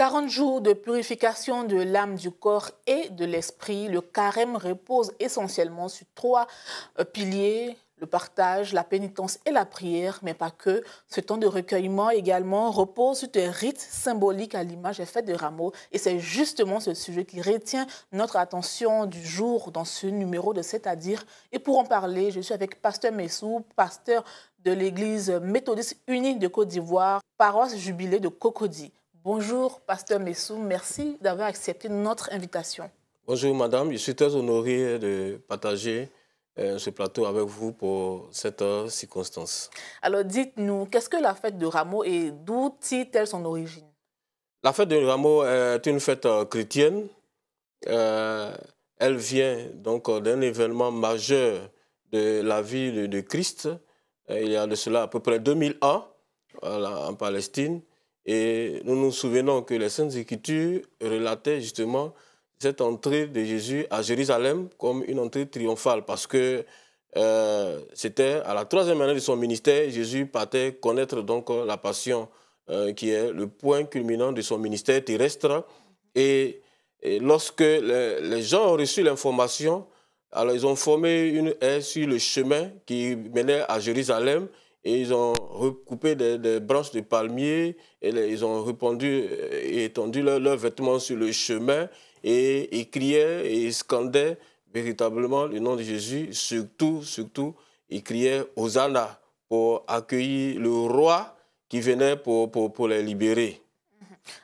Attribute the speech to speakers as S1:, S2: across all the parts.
S1: 40 jours de purification de l'âme, du corps et de l'esprit, le carême repose essentiellement sur trois euh, piliers, le partage, la pénitence et la prière, mais pas que. Ce temps de recueillement également repose sur des rites symboliques à l'image et fêtes de rameaux. Et c'est justement ce sujet qui retient notre attention du jour dans ce numéro de C'est-à-dire. Et pour en parler, je suis avec Pasteur Messou, pasteur de l'Église méthodiste unique de Côte d'Ivoire, paroisse jubilée de Cocody. Bonjour, pasteur Messou. Merci d'avoir accepté notre invitation.
S2: Bonjour, madame. Je suis très honoré de partager euh, ce plateau avec vous pour cette circonstance.
S1: Alors, dites-nous, qu'est-ce que la fête de Rameau et d'où tire-t-elle son origine
S2: La fête de Rameau est une fête euh, chrétienne. Euh, elle vient donc d'un événement majeur de la vie de, Christ. Il y a de cela à peu près 2000 ans en Palestine. Et nous nous souvenons que les Saintes Écritures relataient justement cette entrée de Jésus à Jérusalem comme une entrée triomphale parce que euh, c'était à la troisième année de son ministère, Jésus partait connaître donc euh, la passion euh, qui est le point culminant de son ministère terrestre. Et, lorsque les, gens ont reçu l'information, alors ils ont formé une haie sur le chemin qui menait à Jérusalem et ils ont recoupé des, branches de palmiers, et ils ont euh, et étendu leurs vêtements sur le chemin, et, ils criaient et ils scandaient véritablement le nom de Jésus, surtout, surtout, ils criaient Hosanna pour accueillir le roi qui venait pour les libérer.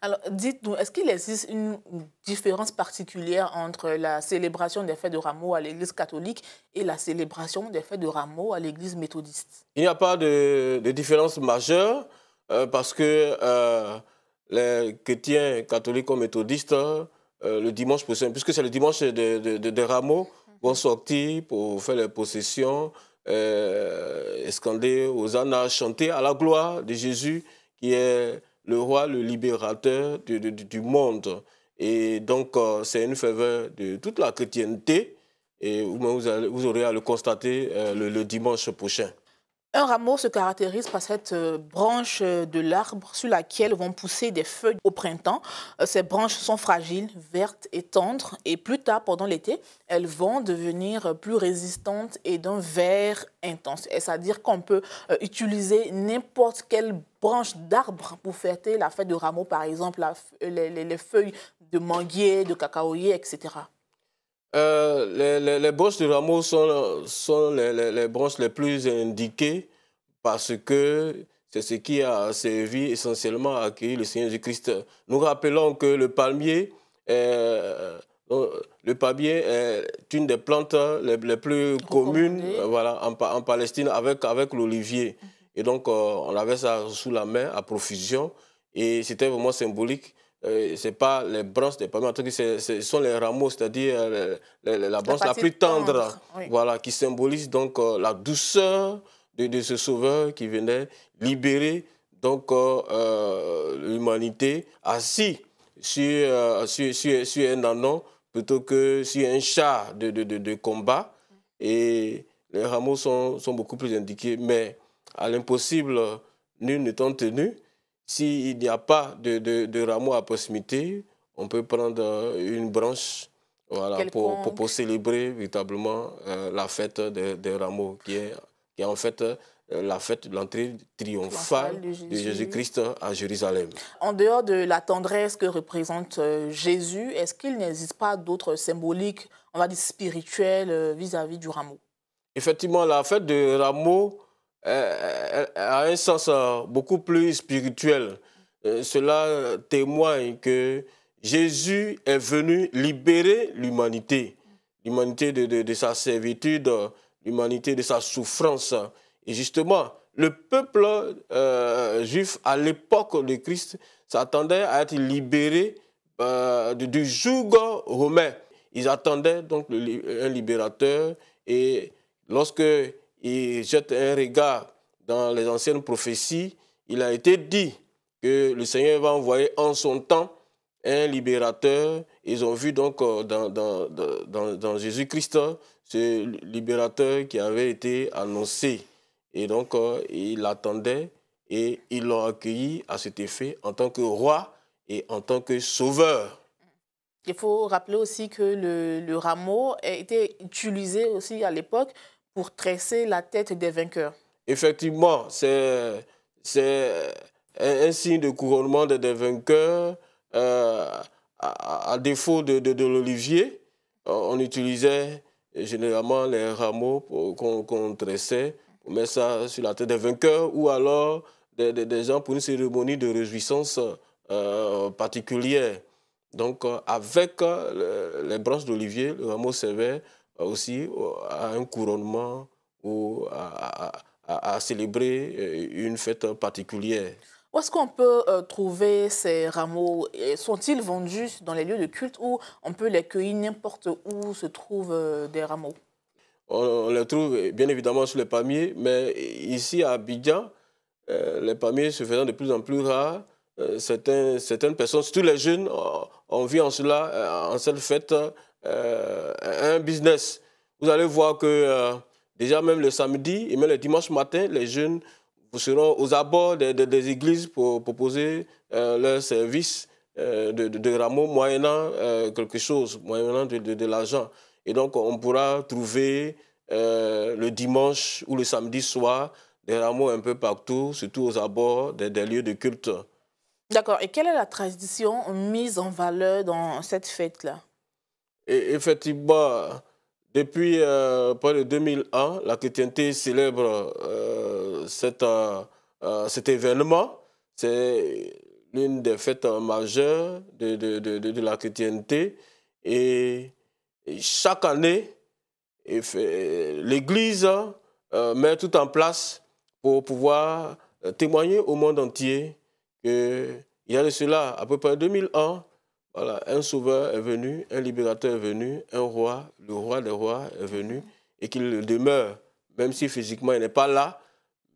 S1: Alors, dites-nous, est-ce qu'il existe une différence particulière entre la célébration des fêtes de rameau à l'Église catholique et la célébration des fêtes de rameau à l'Église méthodiste
S2: Il n'y a pas de, différence majeure euh, parce que euh, les chrétiens catholiques ou méthodistes, euh, le dimanche prochain, puisque c'est le dimanche des de, de, rameaux, vont sortir pour faire les possessions, escander aux annas, chanter à la gloire de Jésus qui est le roi, le libérateur du, monde. Et donc, euh, c'est une faveur de toute la chrétienté. Et vous, aurez à le constater euh, le dimanche prochain.
S1: Un rameau se caractérise par cette euh, branche euh, de l'arbre sur laquelle vont pousser des feuilles au printemps. Euh, ces branches sont fragiles, vertes et tendres et plus tard pendant l'été, elles vont devenir plus résistantes et d'un vert intense. C'est-à-dire qu'on peut utiliser n'importe quelle branche d'arbre pour fêter la fête de rameau, par exemple les, feuilles de manguier, de cacaoyer, etc.
S2: Euh, les, branches de rameaux sont, sont les, branches les plus indiquées parce que c'est ce qui a servi essentiellement à accueillir le Seigneur Jésus-Christ. Nous rappelons que le palmier, est, euh, le palmier est une des plantes les, plus communes voilà, en, en, Palestine avec, avec l'olivier. Et donc, euh, on avait ça sous la main à profusion et c'était vraiment symbolique. Euh, c'est pas les branches des ce sont les rameaux, c'est-à-dire euh, la, branche la, plus tendre, voilà, qui symbolise donc euh, la douceur de, de, ce sauveur qui venait libérer donc l'humanité assis sur, sur, sur, un anon plutôt que sur un chat de, de, de combat. Et les rameaux sont, sont, beaucoup plus indiqués, mais à l'impossible, nul n'étant tenu. S'il n'y a pas de, de, à proximité, on peut prendre euh, une branche voilà, pour, pour, célébrer véritablement euh, la fête des de rameaux, qui est, qui est en fait euh, la fête de l'entrée triomphale de Jésus-Christ à Jérusalem.
S1: En dehors de la tendresse que représente Jésus, est-ce qu'il n'existe pas d'autres symboliques, on va dire spirituelles, vis-à-vis du rameau
S2: Effectivement, la fête de rameaux, euh, à un sens euh, beaucoup plus spirituel. Euh, cela témoigne que Jésus est venu libérer l'humanité, l'humanité de, sa servitude, l'humanité de sa souffrance. Et justement, le peuple juif à l'époque de Christ s'attendait à être libéré du joug romain. Ils attendaient donc un libérateur et lorsque ils jette un regard dans les anciennes prophéties, il a été dit que le Seigneur va envoyer en son temps un libérateur. Ils ont vu donc euh, dans, Jésus-Christ ce libérateur qui avait été annoncé. Et donc, euh, il l'attendait et ils l'ont accueilli à cet effet en tant que roi et en tant que sauveur.
S1: Il faut rappeler aussi que le, le rameau a été utilisé aussi à l'époque pour tresser la tête des vainqueurs.
S2: Effectivement, c'est un, un, signe de couronnement des, vainqueurs. Euh, à, défaut de, de, l'olivier, euh, on utilisait généralement les rameaux qu'on tressait pour mettre ça sur la tête des vainqueurs ou alors des, des, gens pour une cérémonie de réjouissance euh, particulière. Donc, avec les branches d'olivier, le rameau servait aussi euh, à un couronnement ou à, célébrer euh, une fête particulière.
S1: Où est-ce qu'on peut euh, trouver ces rameaux Sont-ils vendus dans les lieux de culte ou on peut les cueillir n'importe où se trouvent des rameaux
S2: on, les trouve eh, bien évidemment sur les palmiers, mais ici à Abidjan, les palmiers se faisant de plus en plus rares, certaines, certaines personnes, surtout les jeunes, ont, ont vu en cela, en cette fête, euh, un business, vous allez voir que euh, déjà même le samedi et même le dimanche matin, les jeunes vous seront aux abords des, églises pour proposer euh, leur service de, de, rameaux moyennant quelque chose, moyennant de, l'argent. Et donc, on pourra trouver le dimanche ou le samedi soir des rameaux un peu partout, surtout aux abords des lieux de culte.
S1: D'accord. Et quelle est la tradition mise en valeur dans cette fête-là
S2: effectivement, depuis euh, près de 2001, la chrétienté célèbre euh, euh, cet événement. C'est l'une des fêtes majeures de, la chrétienté. Et, chaque année, l'Église met tout en place pour pouvoir témoigner au monde entier qu'il y a de cela à peu près 2000 ans, voilà, un sauveur est venu, un libérateur est venu, un roi, le roi des rois est venu, et qu'il demeure, même si physiquement il n'est pas là,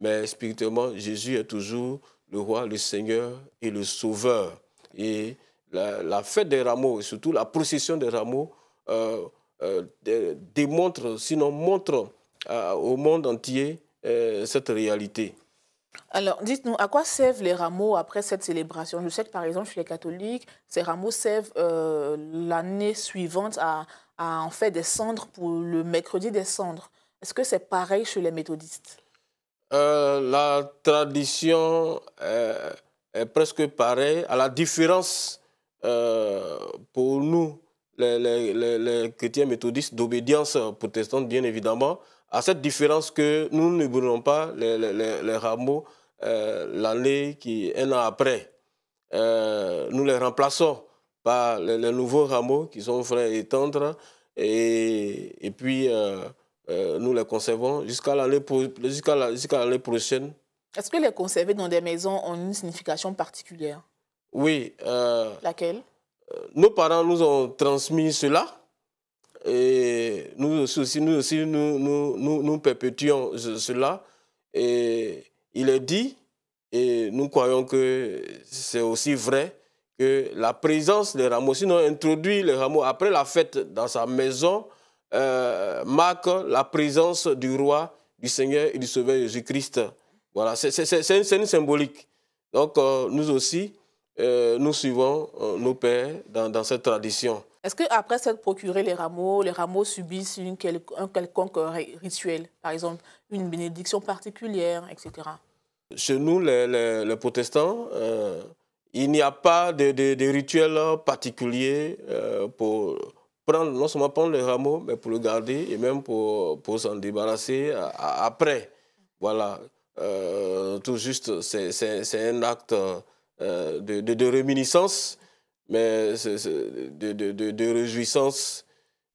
S2: mais spirituellement, Jésus est toujours le roi, le Seigneur et le sauveur. Et la, fête des rameaux, et surtout la procession des rameaux, euh, euh démontre, sinon montre euh, au monde entier euh, cette réalité.
S1: Alors, dites-nous, à quoi servent les rameaux après cette célébration Je sais que, par exemple, chez les catholiques, ces rameaux servent euh, l'année suivante à, en faire des cendres pour le mercredi des cendres. Est-ce que c'est pareil chez les méthodistes
S2: euh, La tradition euh, est, presque pareille, à la différence pour nous, les, les chrétiens méthodistes d'obédience protestante, bien évidemment, à cette différence que nous ne brûlons pas les, les, les rameaux euh, l'année qui, un an après. Euh, nous les remplaçons par les, nouveaux rameaux qui sont frais et tendres. Et, et puis, euh, nous les conservons jusqu'à l'année jusqu jusqu prochaine.
S1: Est-ce que les conserver dans des maisons ont une signification particulière Oui. Laquelle
S2: Nos parents nous ont transmis cela. Et nous aussi, nous, aussi nous, nous, nous, perpétuons cela. Et il est dit, et nous croyons que c'est aussi vrai, que la présence des rameaux, nous introduit les rameaux après la fête dans sa maison, euh, marque la présence du roi, du Seigneur et du Sauveur Jésus-Christ. Voilà, c'est une scène symbolique. Donc euh, nous aussi, euh, nous suivons nos pères dans cette tradition.
S1: Est-ce qu'après s'être procuré les rameaux, les rameaux subissent une un quelconque rituel, par exemple une bénédiction particulière, etc.
S2: Chez nous, les, protestants, euh, il n'y a pas de, de, de rituel particulier euh, pour prendre, non seulement prendre les rameaux, mais pour le garder et même pour, s'en débarrasser euh, après. Voilà, tout juste, c'est un acte de, de, réminiscence mais de, de, de, de, réjouissance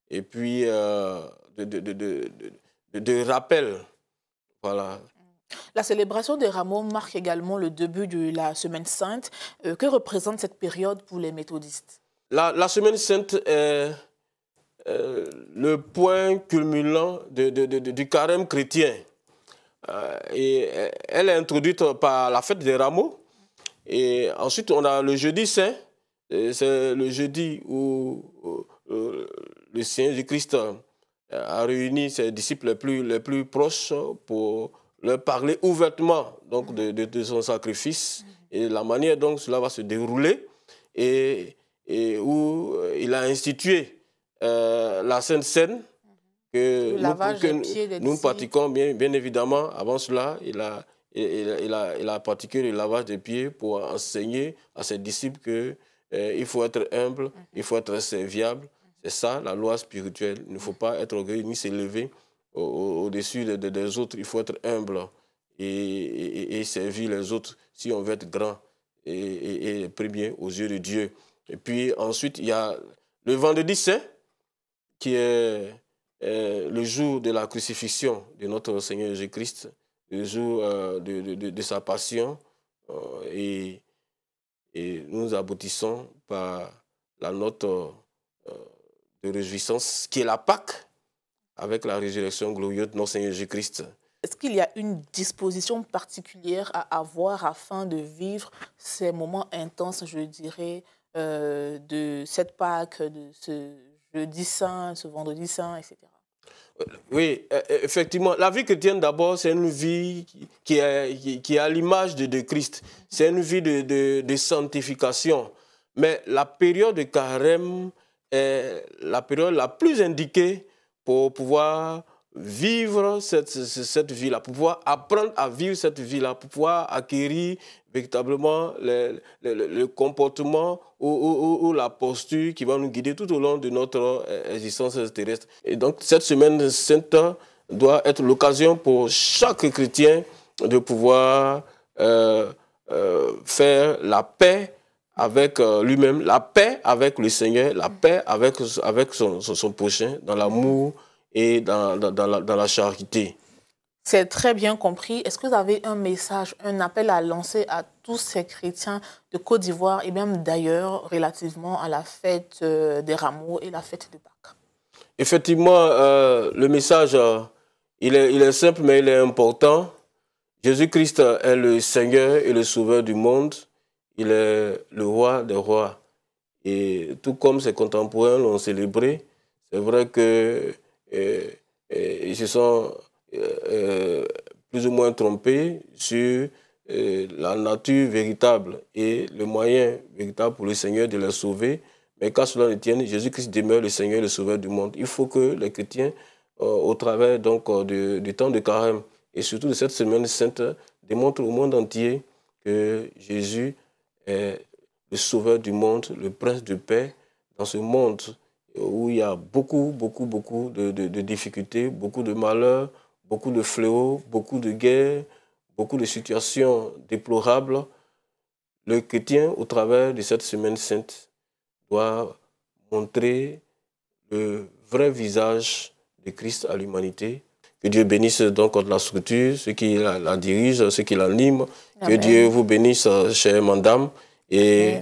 S2: et puis euh, de, rappel. Voilà.
S1: La célébration des rameaux marque également le début de la Semaine sainte. Euh, que représente cette période pour les méthodistes
S2: la, la Semaine sainte est euh, le point culminant du carême chrétien. et elle est introduite par la fête des rameaux. Et ensuite, on a le jeudi saint, c'est le jeudi où le Seigneur du Christ a réuni ses disciples les plus, les plus proches pour leur parler ouvertement donc, de, son sacrifice et la manière dont cela va se dérouler et, et où il a institué euh, la Sainte scène que, nous, pratiquons bien, bien évidemment. Avant cela, il a, il, a, il a pratiqué le lavage des pieds pour enseigner à ses disciples que euh, il faut être humble, il faut être serviable. C'est ça la loi spirituelle. Il ne faut pas être orgueilleux ni s'élever au-dessus des autres. Il faut être humble et, servir les autres si on veut être grand et, et premier aux yeux de Dieu. Et puis ensuite, il y a le vendredi saint qui est euh, le jour de la crucifixion de notre Seigneur Jésus-Christ, le jour euh, de, sa passion. et et nous aboutissons par la note euh, de réjouissance qui est la Pâque avec la résurrection glorieuse de notre Seigneur Jésus-Christ.
S1: Est-ce qu'il y a une disposition particulière à avoir afin de vivre ces moments intenses, je dirais, euh, de cette Pâque, de ce jeudi saint, ce vendredi saint, etc.
S2: Oui, e, e, effectivement. La vie chrétienne, d'abord, c'est une vie qui est, qui est à l'image de, Christ. C'est une vie de, de, de, sanctification. Mais la période de carême est la période la plus indiquée pour pouvoir vivre cette, cette vie-là, pour pouvoir apprendre à vivre cette vie-là, pour pouvoir acquérir véritablement le, le, comportement ou, ou, la posture qui va nous guider tout au long de notre euh, existence terrestre. Et donc cette semaine sainte doit être l'occasion pour chaque chrétien de pouvoir euh, euh, faire la paix avec lui-même, la paix avec le Seigneur, la paix avec, avec son, son, prochain, dans l'amour et dans, dans, dans, la, dans la charité.
S1: C'est très bien compris. Est-ce que vous avez un message, un appel à lancer à tous ces chrétiens de Côte d'Ivoire et même d'ailleurs relativement à la fête euh, des rameaux et la fête de Pâques
S2: Effectivement, euh, le message, euh, il, est, simple mais il est important. Jésus-Christ est le Seigneur et le Sauveur du monde. Il est le roi des rois. Et tout comme ses contemporains l'ont célébré, c'est vrai que ils se sont euh, euh, plus ou moins trompés sur euh, la nature véritable et le moyen véritable pour le Seigneur de les sauver. Mais qu'à cela ne tienne, Jésus-Christ demeure le Seigneur et le Sauveur du monde. Il faut que les chrétiens, au travers donc, du, temps de carême et surtout de cette semaine sainte, démontrent au monde entier que Jésus est le Sauveur du monde, le Prince de paix, dans ce monde où il y a beaucoup, beaucoup, beaucoup de, de difficultés, beaucoup de malheurs, beaucoup de fléaux, beaucoup de guerres, beaucoup de situations déplorables, le chrétien, au travers de cette semaine sainte, doit montrer le vrai visage de Christ à l'humanité. Que Dieu bénisse donc la structure, ceux qui la, dirigent, ceux qui l'animent. Que Dieu vous bénisse, chère madame, et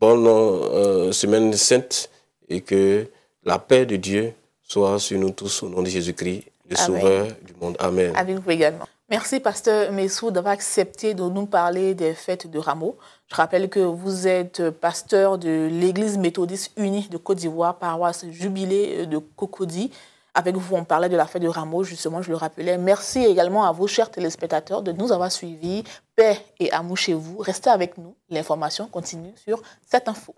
S2: bonne euh, semaine sainte, et que la paix de Dieu soit sur nous tous au nom de Jésus-Christ le Sauveur du monde. Amen.
S1: Avec vous également. Merci, pasteur Messou, d'avoir accepté de nous parler des fêtes de Rameau. Je rappelle que vous êtes pasteur de l'Église méthodiste unie de Côte d'Ivoire, paroisse jubilée de Cocody. Avec vous, on parlait de la fête de Rameau, justement, je le rappelais. Merci également à vos chers téléspectateurs, de nous avoir suivis. Paix et amour chez vous. Restez avec nous. L'information continue sur cette info.